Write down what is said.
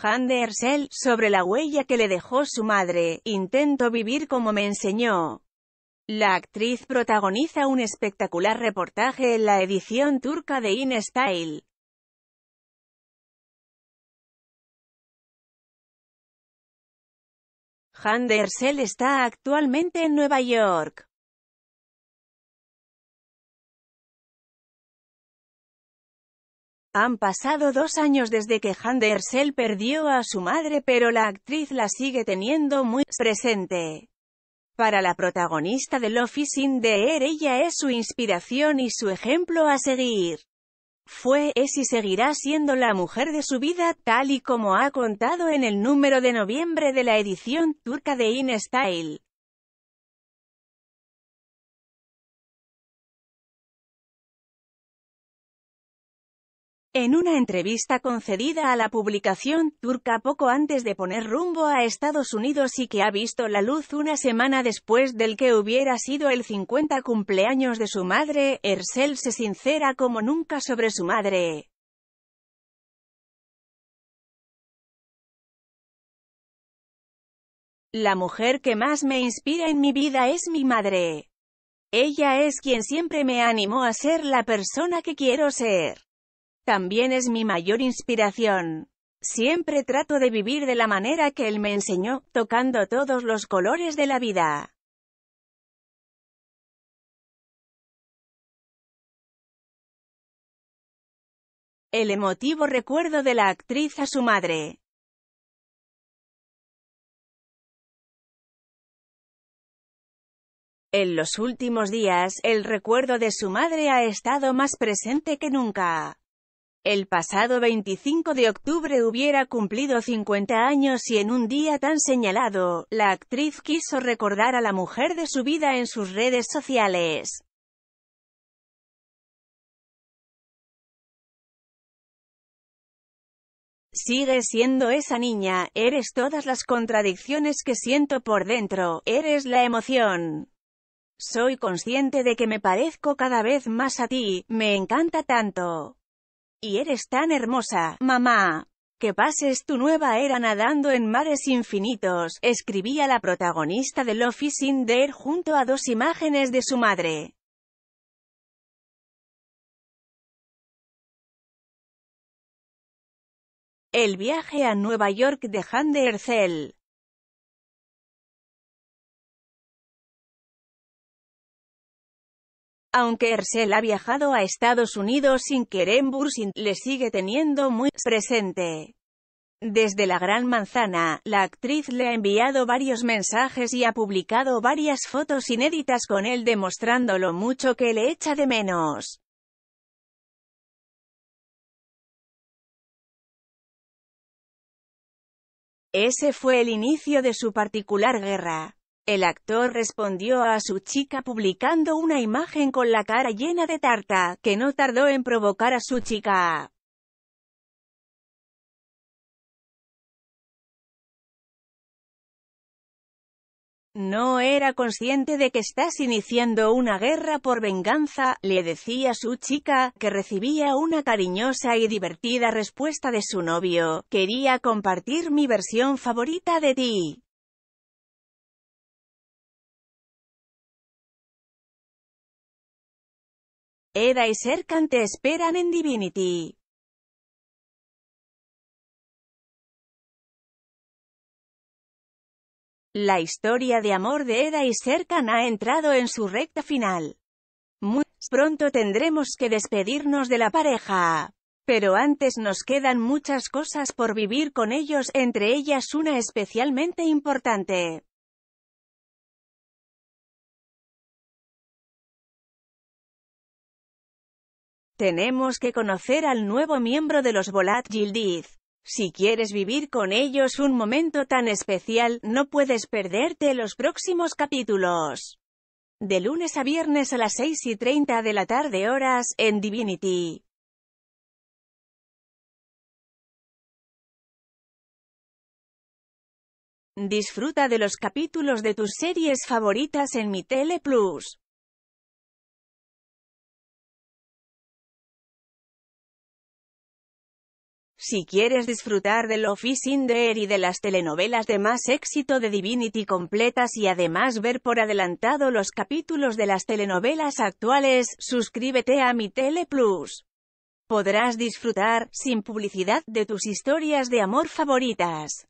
Han sobre la huella que le dejó su madre, intento vivir como me enseñó. La actriz protagoniza un espectacular reportaje en la edición turca de InStyle. Style. Handersel está actualmente en Nueva York. Han pasado dos años desde que Handersel perdió a su madre pero la actriz la sigue teniendo muy presente. Para la protagonista de Love is in the Air ella es su inspiración y su ejemplo a seguir. Fue, es y seguirá siendo la mujer de su vida, tal y como ha contado en el número de noviembre de la edición turca de InStyle. En una entrevista concedida a la publicación turca poco antes de poner rumbo a Estados Unidos y que ha visto la luz una semana después del que hubiera sido el 50 cumpleaños de su madre, Ersel se sincera como nunca sobre su madre. La mujer que más me inspira en mi vida es mi madre. Ella es quien siempre me animó a ser la persona que quiero ser. También es mi mayor inspiración. Siempre trato de vivir de la manera que él me enseñó, tocando todos los colores de la vida. El emotivo recuerdo de la actriz a su madre. En los últimos días, el recuerdo de su madre ha estado más presente que nunca. El pasado 25 de octubre hubiera cumplido 50 años y en un día tan señalado, la actriz quiso recordar a la mujer de su vida en sus redes sociales. Sigue siendo esa niña, eres todas las contradicciones que siento por dentro, eres la emoción. Soy consciente de que me parezco cada vez más a ti, me encanta tanto. Y eres tan hermosa, mamá. Que pases tu nueva era nadando en mares infinitos, escribía la protagonista de Love is in junto a dos imágenes de su madre. El viaje a Nueva York de Hande Ercel Aunque Ersel ha viajado a Estados Unidos sin querer, Bursin le sigue teniendo muy presente. Desde la Gran Manzana, la actriz le ha enviado varios mensajes y ha publicado varias fotos inéditas con él demostrando lo mucho que le echa de menos. Ese fue el inicio de su particular guerra. El actor respondió a su chica publicando una imagen con la cara llena de tarta, que no tardó en provocar a su chica. No era consciente de que estás iniciando una guerra por venganza, le decía su chica, que recibía una cariñosa y divertida respuesta de su novio, quería compartir mi versión favorita de ti. Eda y Serkan te esperan en Divinity. La historia de amor de Eda y Serkan ha entrado en su recta final. Muy pronto tendremos que despedirnos de la pareja. Pero antes nos quedan muchas cosas por vivir con ellos, entre ellas una especialmente importante. Tenemos que conocer al nuevo miembro de los Volat Gildiz. Si quieres vivir con ellos un momento tan especial, no puedes perderte los próximos capítulos. De lunes a viernes a las 6 y 30 de la tarde horas, en Divinity. Disfruta de los capítulos de tus series favoritas en Mi Tele Plus. Si quieres disfrutar del Office in y de las telenovelas de más éxito de Divinity completas y además ver por adelantado los capítulos de las telenovelas actuales, suscríbete a mi Tele Plus. Podrás disfrutar, sin publicidad, de tus historias de amor favoritas.